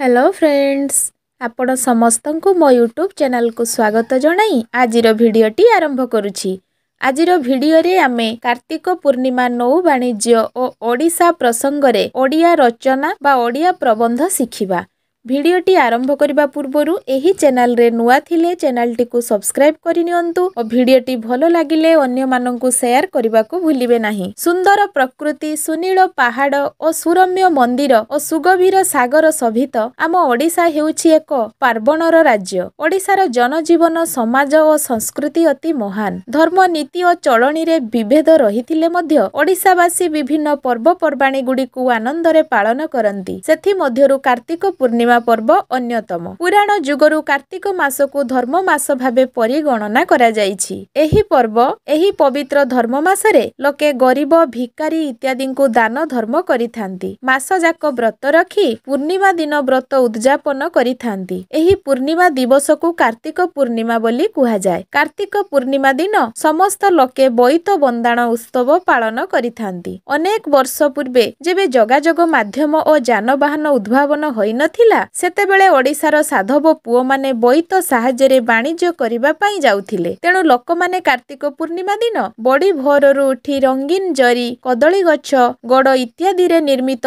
hello friends ଆପଣ ସମସ୍ତଙ୍କୁ ମୋ ୟୁଟ୍ୟୁବ୍ ଚ୍ୟାନେଲ୍କୁ ସ୍ୱାଗତ ଜଣାଇ ଆଜିର ଭିଡ଼ିଓଟି ଆରମ୍ଭ କରୁଛି ଆଜିର ଭିଡ଼ିଓରେ ଆମେ କାର୍ତ୍ତିକ ପୂର୍ଣ୍ଣିମା ନୌ ବାଣିଜ୍ୟ ଓ ଓଡ଼ିଶା ପ୍ରସଙ୍ଗରେ ଓଡ଼ିଆ ରଚନା ବା ଓଡ଼ିଆ ପ୍ରବନ୍ଧ ଶିଖିବା ଭିଡ଼ିଓଟି ଆରମ୍ଭ କରିବା ପୂର୍ବରୁ ଏହି ଚ୍ୟାନେଲରେ ନୂଆ ଥିଲେ ଚ୍ୟାନେଲଟିକୁ ସବସ୍କ୍ରାଇବ୍ କରି ନିଅନ୍ତୁ ଓ ଭିଡ଼ିଓଟି ଭଲ ଲାଗିଲେ ଅନ୍ୟମାନଙ୍କୁ ସେୟାର କରିବାକୁ ଭୁଲିବେ ନାହିଁ ସୁନ୍ଦର ପ୍ରକୃତି ସୁନୀଳ ପାହାଡ଼ ଓ ସୁରମ୍ୟ ମନ୍ଦିର ଓ ସୁଗଭୀର ସାଗର ସହିତ ଆମ ଓଡ଼ିଶା ହେଉଛି ଏକ ପାର୍ବଣର ରାଜ୍ୟ ଓଡ଼ିଶାର ଜନଜୀବନ ସମାଜ ଓ ସଂସ୍କୃତି ଅତି ମହାନ ଧର୍ମ ନୀତି ଓ ଚଳଣିରେ ବିଭେଦ ରହିଥିଲେ ମଧ୍ୟ ଓଡ଼ିଶାବାସୀ ବିଭିନ୍ନ ପର୍ବପର୍ବାଣୀ ଗୁଡ଼ିକୁ ଆନନ୍ଦରେ ପାଳନ କରନ୍ତି ସେଥିମଧ୍ୟରୁ କାର୍ତ୍ତିକ ପୂର୍ଣ୍ଣିମା ପର୍ବ ଅନ୍ୟତମ ପୁରାଣ ଯୁଗରୁ କାର୍ତ୍ତିକ ମାସକୁ ଧର୍ମ ମାସ ଭାବେ ପରିଗଣନା କରାଯାଇଛି ଏହି ପର୍ବ ଏହି ପବିତ୍ର ଧର୍ମ ମାସରେ ଲୋକେ ଗରିବ ଭିକାରୀ ଇତ୍ୟାଦିଙ୍କୁ ଦାନ ଧର୍ମ କରିଥାନ୍ତି ମାସଯାକ ବ୍ରତ ରଖି ପୂର୍ଣ୍ଣିମା ଦିନ ବ୍ରତ ଉଦଯାପନ କରିଥାନ୍ତି ଏହି ପୂର୍ଣ୍ଣିମା ଦିବସକୁ କାର୍ତ୍ତିକ ପୂର୍ଣ୍ଣିମା ବୋଲି କୁହାଯାଏ କାର୍ତ୍ତିକ ପୂର୍ଣ୍ଣିମା ଦିନ ସମସ୍ତ ଲୋକେ ବୈତ ବନ୍ଦାଣ ଉତ୍ସବ ପାଳନ କରିଥାନ୍ତି ଅନେକ ବର୍ଷ ପୂର୍ବେ ଯେବେ ଯୋଗାଯୋଗ ମାଧ୍ୟମ ଓ ଯାନବାହନ ଉଦ୍ଭାବନ ହୋଇନଥିଲା ସେତେବେଳେ ଓଡ଼ିଶାର ସାଧବ ପୁଅମାନେ ବୋଇତ ସାହାଯ୍ୟରେ ବାଣିଜ୍ୟ କରିବା ପାଇଁ ଯାଉଥିଲେ ତେଣୁ ଲୋକମାନେ କାର୍ତ୍ତିକ ପୂର୍ଣ୍ଣିମା ଦିନ ବଡ଼ି ଭୋରରୁ ଉଠି ରଙ୍ଗୀନ ଜରି କଦଳୀ ଗଛ ଗୋଡ଼ ଇତ୍ୟାଦିରେ ନିର୍ମିତ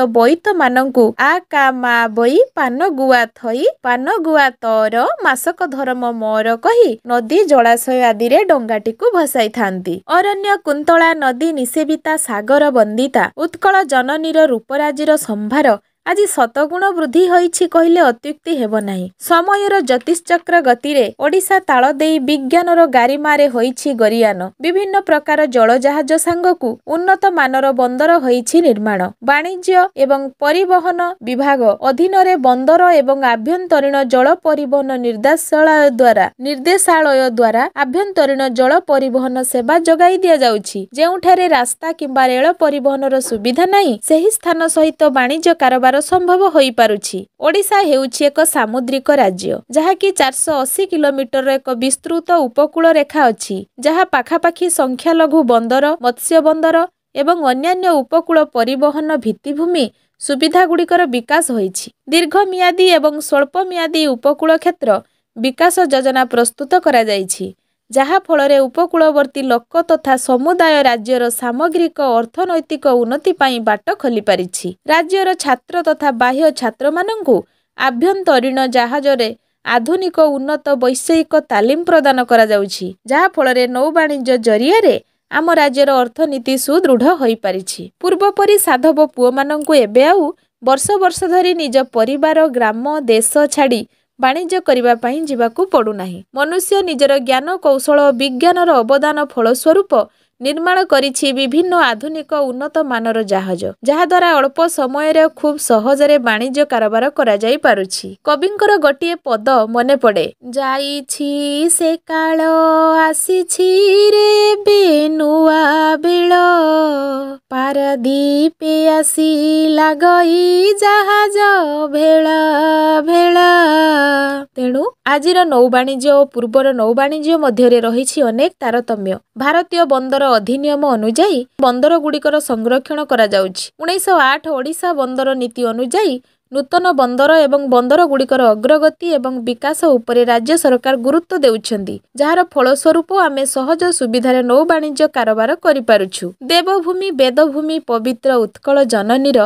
ମାନଙ୍କୁ ଆ କା ମା ବଇ ପାନ ଗୁଆ ଥଇ ପାନ ଗୁଆ ତର ମାସକ ଧର୍ମ ମୋର କହି ନଦୀ ଜଳାଶୟ ଆଦିରେ ଡଙ୍ଗାଟିକୁ ଭସାଇଥାନ୍ତି ଅରଣ୍ୟ କୁନ୍ତଳା ନଦୀ ନିଷେବିତା ସାଗର ବନ୍ଦିତା ଉତ୍କଳ ଜନନୀର ରୂପରାଜିର ସମ୍ଭାର ଆଜି ଶତଗୁଣ ବୃଦ୍ଧି ହୋଇଛି କହିଲେ ଅତ୍ୟୁକ୍ତି ହେବ ନାହିଁ ସମୟର ଜ୍ୟୋତିଷଚକ୍ର ଗତିରେ ଓଡ଼ିଶା ତାଳ ଦେଇ ବିଜ୍ଞାନର ଗାରିମାରେ ହୋଇଛି ଗରିଆନ ବିଭିନ୍ନ ପ୍ରକାର ଜଳଜାହାଜ ସାଙ୍ଗକୁ ଉନ୍ନତ ମାନର ବନ୍ଦର ହୋଇଛି ନିର୍ମାଣ ବାଣିଜ୍ୟ ଏବଂ ପରିବହନ ବିଭାଗ ଅଧୀନରେ ବନ୍ଦର ଏବଂ ଆଭ୍ୟନ୍ତରୀଣ ଜଳ ପରିବହନ ନିର୍ଦ୍ଦେଶାଳୟ ଦ୍ୱାରା ନିର୍ଦ୍ଦେଶାଳୟ ଦ୍ୱାରା ଆଭ୍ୟନ୍ତରୀଣ ଜଳ ପରିବହନ ସେବା ଯୋଗାଇ ଦିଆଯାଉଛି ଯେଉଁଠାରେ ରାସ୍ତା କିମ୍ବା ରେଳ ପରିବହନର ସୁବିଧା ନାହିଁ ସେହି ସ୍ଥାନ ସହିତ ବାଣିଜ୍ୟ କାରବାର ହେବାର ସମ୍ଭବ ହୋଇପାରୁଛି ଓଡ଼ିଶା ହେଉଛି ଏକ ସାମୁଦ୍ରିକ ରାଜ୍ୟ ଯାହାକି ଚାରିଶହ ଅଶୀ କିଲୋମିଟରର ଏକ ବିସ୍ତୃତ ଉପକୂଳ ରେଖା ଅଛି ଯାହା ପାଖାପାଖି ସଂଖ୍ୟାଲଘୁ ବନ୍ଦର ମତ୍ସ୍ୟ ବନ୍ଦର ଏବଂ ଅନ୍ୟାନ୍ୟ ଉପକୂଳ ପରିବହନ ଭିତ୍ତିଭୂମି ସୁବିଧାଗୁଡ଼ିକର ବିକାଶ ହୋଇଛି ଦୀର୍ଘ ଦୀର୍ଘମିଆଦୀ ଏବଂ ସ୍ୱଳ୍ପ ସ୍ୱଳ୍ପମିଆଦୀ ଉପକୂଳ କ୍ଷେତ୍ର ବିକାଶ ଯୋଜନା ପ୍ରସ୍ତୁତ କରାଯାଇଛି ଯାହାଫଳରେ ଉପକୂଳବର୍ତ୍ତୀ ଲୋକ ତଥା ସମୁଦାୟ ରାଜ୍ୟର ସାମଗ୍ରିକ ଅର୍ଥନୈତିକ ଉନ୍ନତି ପାଇଁ ବାଟ ଖୋଲିପାରିଛି ରାଜ୍ୟର ଛାତ୍ର ତଥା ବାହ୍ୟ ଛାତ୍ରମାନଙ୍କୁ ଆଭ୍ୟନ୍ତରୀଣ ଜାହାଜରେ ଆଧୁନିକ ଉନ୍ନତ ବୈଷୟିକ ତାଲିମ ପ୍ରଦାନ କରାଯାଉଛି ଯାହାଫଳରେ ନୌବାଣିଜ୍ୟ ଜରିଆରେ ଆମ ରାଜ୍ୟର ଅର୍ଥନୀତି ସୁଦୃଢ଼ ହୋଇପାରିଛି ପୂର୍ବପରି ସାଧବ ପୁଅମାନଙ୍କୁ ଏବେ ଆଉ ବର୍ଷ ବର୍ଷ ଧରି ନିଜ ପରିବାର ଗ୍ରାମ ଦେଶ ଛାଡ଼ି ବାଣିଜ୍ୟ କରିବା ପାଇଁ ଯିବାକୁ ପଡ଼ୁନାହିଁ ମନୁଷ୍ୟ ନିଜର ଜ୍ଞାନ କୌଶଳ ବିଜ୍ଞାନର ଅବଦାନ ଫଳସ୍ୱରୂପ ନିର୍ମାଣ କରିଛି ବିଭିନ୍ନ ଆଧୁନିକ ଉନ୍ନତମାନର ଜାହାଜ ଯାହାଦ୍ୱାରା ଅଳ୍ପ ସମୟରେ ଖୁବ୍ ସହଜରେ ବାଣିଜ୍ୟ କାରବାର କରାଯାଇ ପାରୁଛି କବିଙ୍କର ଗୋଟିଏ ପଦ ମନେ ପଡ଼େ ଯାଇଛି ସେ କାଳ ଆସିଛି ତେଣୁ ଆଜିର ନୌବାଣିଜ୍ୟ ଓ ପୂର୍ବର ନୌବାଣିଜ୍ୟ ମଧ୍ୟରେ ରହିଛି ଅନେକ ତାରତମ୍ୟ ଭାରତୀୟ ବନ୍ଦର ଅଧିନିୟମ ଅନୁଯାୟୀ ବନ୍ଦର ଗୁଡ଼ିକର ସଂରକ୍ଷଣ କରାଯାଉଛି ଉଣେଇଶହ ଆଠ ଓଡ଼ିଶା ବନ୍ଦର ନୀତି ଅନୁଯାୟୀ ନୂତନ ବନ୍ଦର ଏବଂ ବନ୍ଦର ଗୁଡ଼ିକର ଅଗ୍ରଗତି ଏବଂ ବିକାଶ ଉପରେ ରାଜ୍ୟ ସରକାର ଗୁରୁତ୍ୱ ଦେଉଛନ୍ତି ଯାହାର ଫଳସ୍ୱରୂପ ଆମେ ସହଜ ସୁବିଧାରେ ନୌ ବାଣିଜ୍ୟ କାରବାର କରିପାରୁଛୁ ଦେବଭୂମି ବେଦଭୂମି ପବିତ୍ର ଉତ୍କଳ ଜନନୀର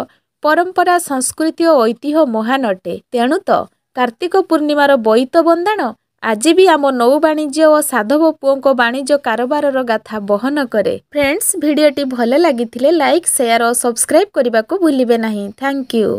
ପରମ୍ପରା ସଂସ୍କୃତି ଓ ଐତିହ୍ୟ ମହାନ ଅଟେ ତେଣୁ ତ କାର୍ତ୍ତିକ ପୂର୍ଣ୍ଣିମାର ବୈତ ବନ୍ଦାଣ ଆଜି ବି ଆମ ନୌ ବାଣିଜ୍ୟ ଓ ସାଧବ ପୁଅଙ୍କ ବାଣିଜ୍ୟ କାରବାରର ଗାଥା ବହନ କରେ ଫ୍ରେଣ୍ଡସ୍ ଭିଡ଼ିଓଟି ଭଲ ଲାଗିଥିଲେ ଲାଇକ୍ ସେୟାର ଓ ସବସ୍କ୍ରାଇବ୍ କରିବାକୁ ଭୁଲିବେ ନାହିଁ ଥ୍ୟାଙ୍କ ୟୁ